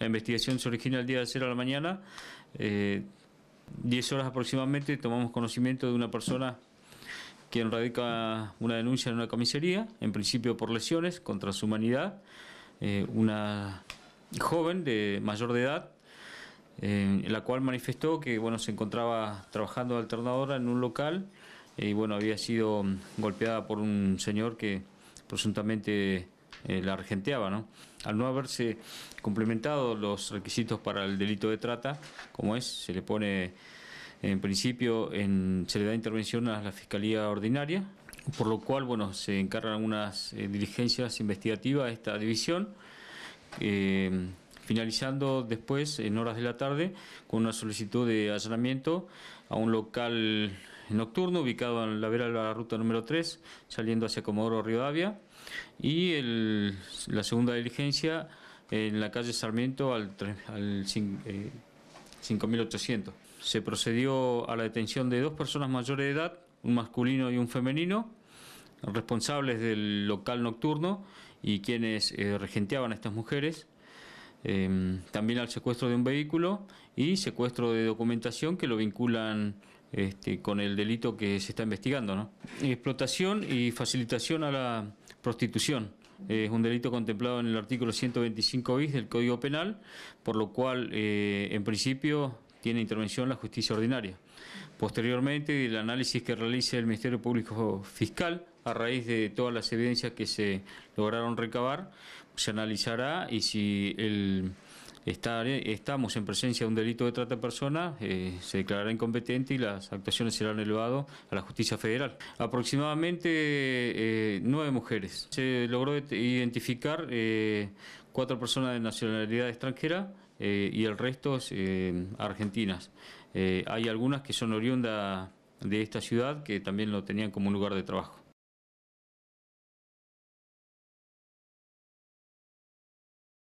La investigación se origina el día de cero a la mañana. Eh, diez 10 horas aproximadamente tomamos conocimiento de una persona quien radica una denuncia en una comisaría, en principio por lesiones contra su humanidad, eh, una joven de mayor de edad, eh, la cual manifestó que bueno, se encontraba trabajando de alternadora en un local y bueno, había sido golpeada por un señor que presuntamente eh, la regenteaba, ¿no? Al no haberse complementado los requisitos para el delito de trata, como es, se le pone en principio, en, se le da intervención a la Fiscalía Ordinaria, por lo cual bueno, se encargan unas eh, diligencias investigativas a esta división. Eh, finalizando después, en horas de la tarde, con una solicitud de allanamiento a un local nocturno ubicado en la vera de la ruta número 3, saliendo hacia Comodoro Rivadavia, y la segunda diligencia en la calle Sarmiento al, 5800. Eh, Se procedió a la detención de dos personas mayores de edad, un masculino y un femenino, responsables del local nocturno y quienes eh, regenteaban a estas mujeres Em, también al secuestro de un vehículo y secuestro de documentación que lo vinculan este, con el delito que se está investigando. Explotación y facilitación a la prostitución. Es un delito contemplado en el artículo 125 bis del Código Penal, por lo cual, eh, en principio, tiene intervención la justicia ordinaria. Posteriormente, el análisis que realice el Ministerio Público Fiscal a raíz de todas las evidencias que se lograron recabar, se analizará y si estamos en presencia de un delito de trata de personas, eh, se declarará incompetente y las actuaciones serán elevadas a la justicia federal. Aproximadamente eh, nueve mujeres. Se logró identificar eh, cuatro personas de nacionalidad extranjera y el resto es argentinas. hay algunas que son oriundas de esta ciudad que también lo tenían como un lugar de trabajo.